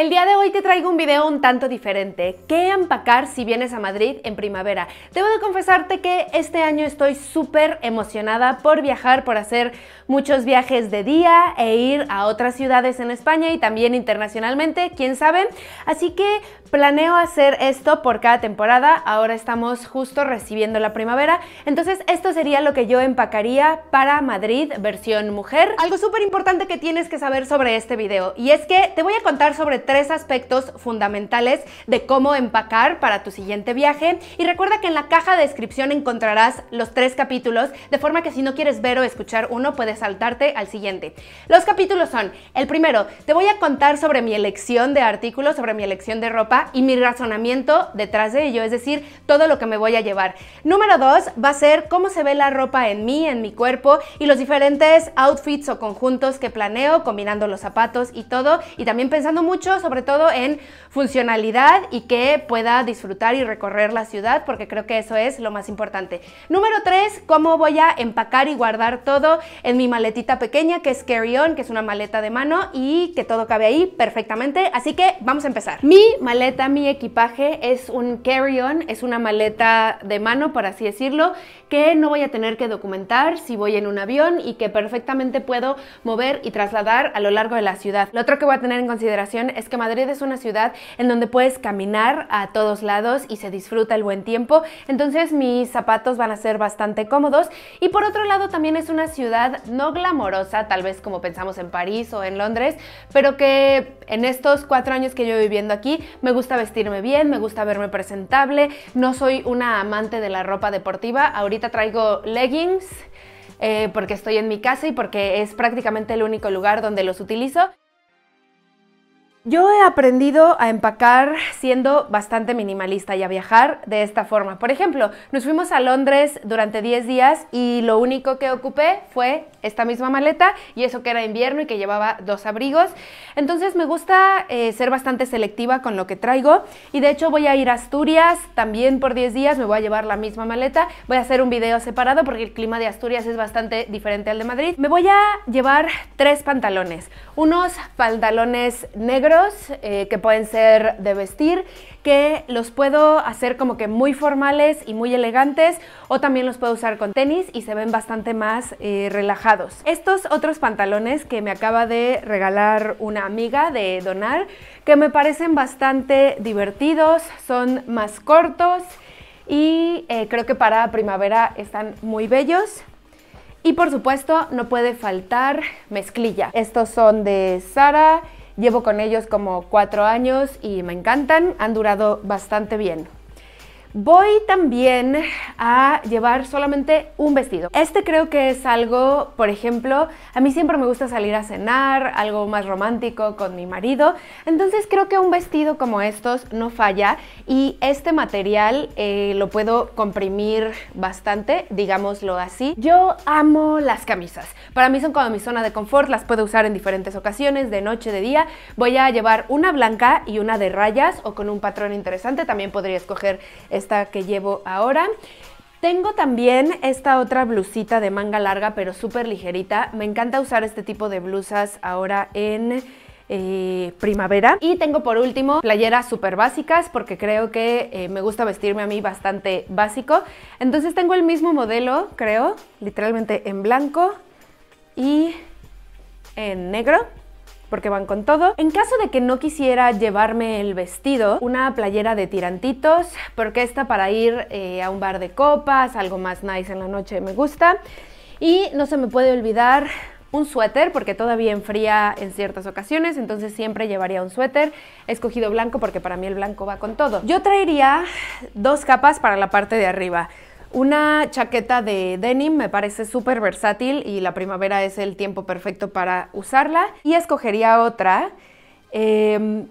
El día de hoy te traigo un video un tanto diferente. ¿Qué empacar si vienes a Madrid en primavera? Debo de confesarte que este año estoy súper emocionada por viajar, por hacer muchos viajes de día e ir a otras ciudades en España y también internacionalmente, quién sabe. Así que planeo hacer esto por cada temporada. Ahora estamos justo recibiendo la primavera. Entonces esto sería lo que yo empacaría para Madrid versión mujer. Algo súper importante que tienes que saber sobre este video y es que te voy a contar sobre tres aspectos fundamentales de cómo empacar para tu siguiente viaje y recuerda que en la caja de descripción encontrarás los tres capítulos de forma que si no quieres ver o escuchar uno puedes saltarte al siguiente. Los capítulos son, el primero, te voy a contar sobre mi elección de artículos, sobre mi elección de ropa y mi razonamiento detrás de ello, es decir, todo lo que me voy a llevar. Número dos va a ser cómo se ve la ropa en mí, en mi cuerpo y los diferentes outfits o conjuntos que planeo, combinando los zapatos y todo, y también pensando mucho sobre todo en funcionalidad y que pueda disfrutar y recorrer la ciudad, porque creo que eso es lo más importante. Número 3 cómo voy a empacar y guardar todo en mi maletita pequeña, que es carry-on, que es una maleta de mano y que todo cabe ahí perfectamente. Así que vamos a empezar. Mi maleta, mi equipaje es un carry-on, es una maleta de mano, por así decirlo, que no voy a tener que documentar si voy en un avión y que perfectamente puedo mover y trasladar a lo largo de la ciudad. Lo otro que voy a tener en consideración es que Madrid es una ciudad en donde puedes caminar a todos lados y se disfruta el buen tiempo, entonces mis zapatos van a ser bastante cómodos y por otro lado también es una ciudad no glamorosa, tal vez como pensamos en París o en Londres, pero que en estos cuatro años que yo viviendo aquí me gusta vestirme bien, me gusta verme presentable, no soy una amante de la ropa deportiva, ahorita traigo leggings. Eh, porque estoy en mi casa y porque es prácticamente el único lugar donde los utilizo. Yo he aprendido a empacar siendo bastante minimalista y a viajar de esta forma. Por ejemplo, nos fuimos a Londres durante 10 días y lo único que ocupé fue esta misma maleta y eso que era invierno y que llevaba dos abrigos. Entonces me gusta eh, ser bastante selectiva con lo que traigo y de hecho voy a ir a Asturias también por 10 días, me voy a llevar la misma maleta. Voy a hacer un video separado porque el clima de Asturias es bastante diferente al de Madrid. Me voy a llevar tres pantalones, unos pantalones negros eh, que pueden ser de vestir, que los puedo hacer como que muy formales y muy elegantes o también los puedo usar con tenis y se ven bastante más eh, relajados. Estos otros pantalones que me acaba de regalar una amiga de donar que me parecen bastante divertidos, son más cortos y eh, creo que para primavera están muy bellos. Y por supuesto no puede faltar mezclilla. Estos son de Sara Llevo con ellos como cuatro años y me encantan, han durado bastante bien. Voy también a llevar solamente un vestido. Este creo que es algo, por ejemplo, a mí siempre me gusta salir a cenar, algo más romántico con mi marido, entonces creo que un vestido como estos no falla y este material eh, lo puedo comprimir bastante, digámoslo así. Yo amo las camisas, para mí son como mi zona de confort, las puedo usar en diferentes ocasiones, de noche, de día. Voy a llevar una blanca y una de rayas o con un patrón interesante, también podría escoger esta que llevo ahora. Tengo también esta otra blusita de manga larga, pero súper ligerita. Me encanta usar este tipo de blusas ahora en eh, primavera. Y tengo por último playeras súper básicas porque creo que eh, me gusta vestirme a mí bastante básico. Entonces tengo el mismo modelo, creo, literalmente en blanco y en negro porque van con todo. En caso de que no quisiera llevarme el vestido, una playera de tirantitos, porque esta para ir eh, a un bar de copas, algo más nice en la noche me gusta. Y no se me puede olvidar un suéter porque todavía enfría en ciertas ocasiones, entonces siempre llevaría un suéter. He escogido blanco porque para mí el blanco va con todo. Yo traería dos capas para la parte de arriba. Una chaqueta de denim me parece súper versátil y la primavera es el tiempo perfecto para usarla. Y escogería otra. Em,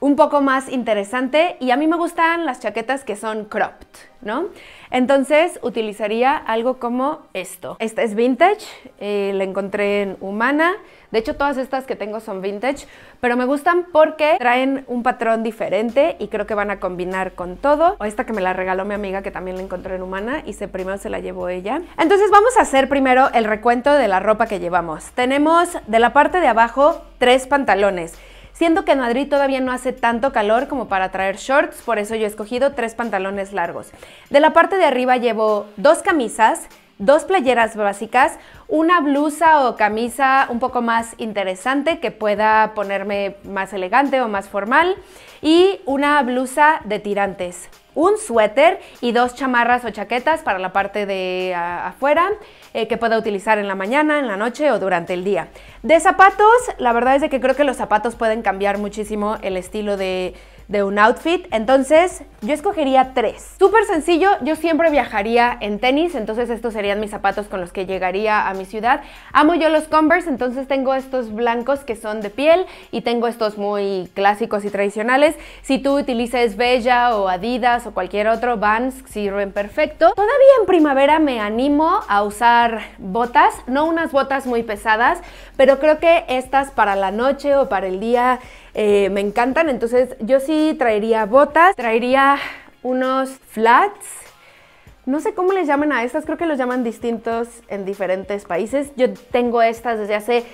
un poco más interesante y a mí me gustan las chaquetas que son cropped, ¿no? Entonces utilizaría algo como esto. Esta es vintage, eh, la encontré en Humana. De hecho todas estas que tengo son vintage, pero me gustan porque traen un patrón diferente y creo que van a combinar con todo. O esta que me la regaló mi amiga que también la encontré en Humana y se, primero se la llevó ella. Entonces vamos a hacer primero el recuento de la ropa que llevamos. Tenemos de la parte de abajo tres pantalones Siento que en Madrid todavía no hace tanto calor como para traer shorts, por eso yo he escogido tres pantalones largos. De la parte de arriba llevo dos camisas, dos playeras básicas, una blusa o camisa un poco más interesante que pueda ponerme más elegante o más formal y una blusa de tirantes un suéter y dos chamarras o chaquetas para la parte de afuera eh, que pueda utilizar en la mañana, en la noche o durante el día. De zapatos, la verdad es de que creo que los zapatos pueden cambiar muchísimo el estilo de, de un outfit. Entonces, yo escogería tres. Súper sencillo, yo siempre viajaría en tenis, entonces estos serían mis zapatos con los que llegaría a mi ciudad. Amo yo los Converse, entonces tengo estos blancos que son de piel y tengo estos muy clásicos y tradicionales. Si tú utilizas Bella o Adidas o cualquier otro, Vans sirven perfecto. Todavía en primavera me animo a usar botas, no unas botas muy pesadas, pero creo que estas para la noche o para el día eh, me encantan. Entonces yo sí traería botas, traería unos flats. No sé cómo les llaman a estas, creo que los llaman distintos en diferentes países. Yo tengo estas desde hace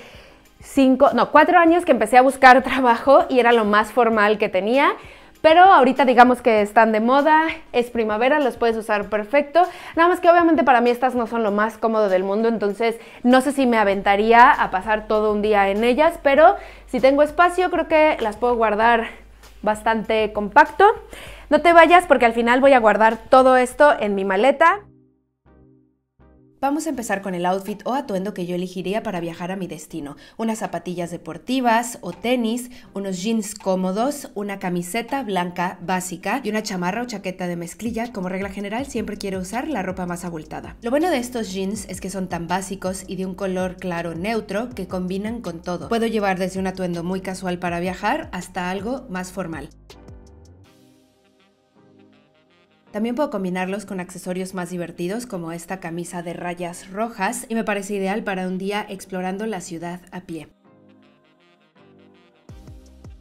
cinco, no, cuatro años que empecé a buscar trabajo y era lo más formal que tenía pero ahorita digamos que están de moda, es primavera, los puedes usar perfecto. Nada más que obviamente para mí estas no son lo más cómodo del mundo, entonces no sé si me aventaría a pasar todo un día en ellas, pero si tengo espacio creo que las puedo guardar bastante compacto. No te vayas porque al final voy a guardar todo esto en mi maleta. Vamos a empezar con el outfit o atuendo que yo elegiría para viajar a mi destino. Unas zapatillas deportivas o tenis, unos jeans cómodos, una camiseta blanca básica y una chamarra o chaqueta de mezclilla. Como regla general siempre quiero usar la ropa más abultada. Lo bueno de estos jeans es que son tan básicos y de un color claro neutro que combinan con todo. Puedo llevar desde un atuendo muy casual para viajar hasta algo más formal. También puedo combinarlos con accesorios más divertidos como esta camisa de rayas rojas y me parece ideal para un día explorando la ciudad a pie.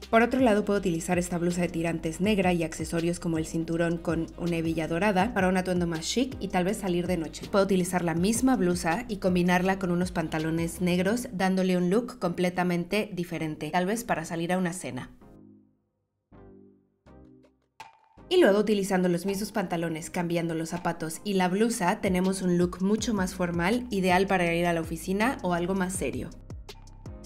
Por otro lado, puedo utilizar esta blusa de tirantes negra y accesorios como el cinturón con una hebilla dorada para un atuendo más chic y tal vez salir de noche. Puedo utilizar la misma blusa y combinarla con unos pantalones negros dándole un look completamente diferente, tal vez para salir a una cena. Y luego utilizando los mismos pantalones, cambiando los zapatos y la blusa, tenemos un look mucho más formal, ideal para ir a la oficina o algo más serio.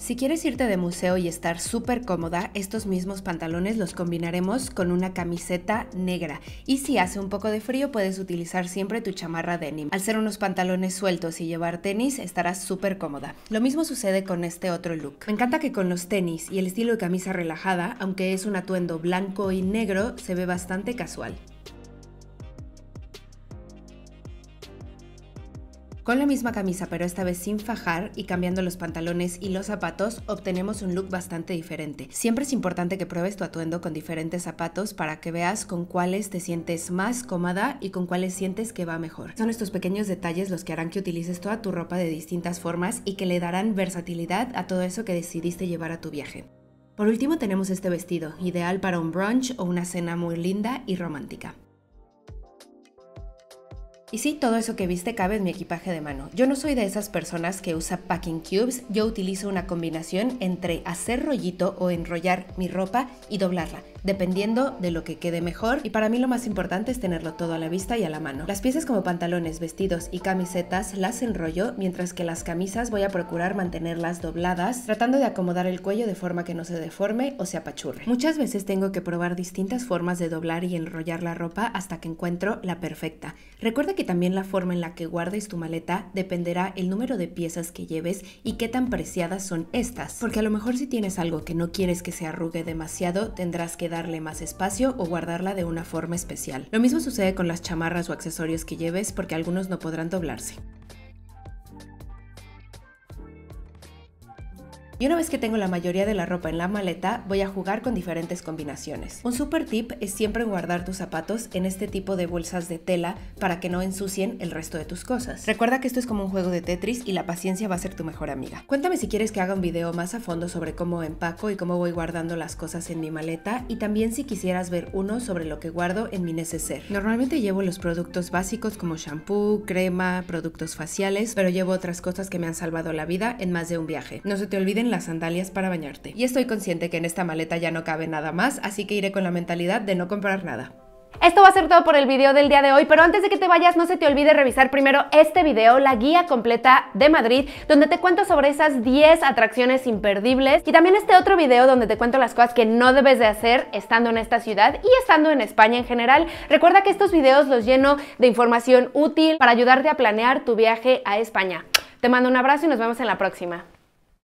Si quieres irte de museo y estar súper cómoda, estos mismos pantalones los combinaremos con una camiseta negra. Y si hace un poco de frío, puedes utilizar siempre tu chamarra denim. Al ser unos pantalones sueltos y llevar tenis, estarás súper cómoda. Lo mismo sucede con este otro look. Me encanta que con los tenis y el estilo de camisa relajada, aunque es un atuendo blanco y negro, se ve bastante casual. Con la misma camisa pero esta vez sin fajar y cambiando los pantalones y los zapatos obtenemos un look bastante diferente. Siempre es importante que pruebes tu atuendo con diferentes zapatos para que veas con cuáles te sientes más cómoda y con cuáles sientes que va mejor. Son estos pequeños detalles los que harán que utilices toda tu ropa de distintas formas y que le darán versatilidad a todo eso que decidiste llevar a tu viaje. Por último tenemos este vestido, ideal para un brunch o una cena muy linda y romántica. Y sí, todo eso que viste cabe en mi equipaje de mano. Yo no soy de esas personas que usa packing cubes, yo utilizo una combinación entre hacer rollito o enrollar mi ropa y doblarla dependiendo de lo que quede mejor y para mí lo más importante es tenerlo todo a la vista y a la mano. Las piezas como pantalones, vestidos y camisetas las enrollo, mientras que las camisas voy a procurar mantenerlas dobladas, tratando de acomodar el cuello de forma que no se deforme o se apachurre. Muchas veces tengo que probar distintas formas de doblar y enrollar la ropa hasta que encuentro la perfecta. Recuerda que también la forma en la que guardes tu maleta dependerá el número de piezas que lleves y qué tan preciadas son estas, porque a lo mejor si tienes algo que no quieres que se arrugue demasiado, tendrás que darle más espacio o guardarla de una forma especial. Lo mismo sucede con las chamarras o accesorios que lleves porque algunos no podrán doblarse. Y una vez que tengo la mayoría de la ropa en la maleta, voy a jugar con diferentes combinaciones. Un super tip es siempre guardar tus zapatos en este tipo de bolsas de tela para que no ensucien el resto de tus cosas. Recuerda que esto es como un juego de Tetris y la paciencia va a ser tu mejor amiga. Cuéntame si quieres que haga un video más a fondo sobre cómo empaco y cómo voy guardando las cosas en mi maleta y también si quisieras ver uno sobre lo que guardo en mi neceser. Normalmente llevo los productos básicos como shampoo, crema, productos faciales, pero llevo otras cosas que me han salvado la vida en más de un viaje. No se te olviden las sandalias para bañarte. Y estoy consciente que en esta maleta ya no cabe nada más, así que iré con la mentalidad de no comprar nada. Esto va a ser todo por el video del día de hoy, pero antes de que te vayas no se te olvide revisar primero este video, la guía completa de Madrid, donde te cuento sobre esas 10 atracciones imperdibles y también este otro video donde te cuento las cosas que no debes de hacer estando en esta ciudad y estando en España en general. Recuerda que estos videos los lleno de información útil para ayudarte a planear tu viaje a España. Te mando un abrazo y nos vemos en la próxima.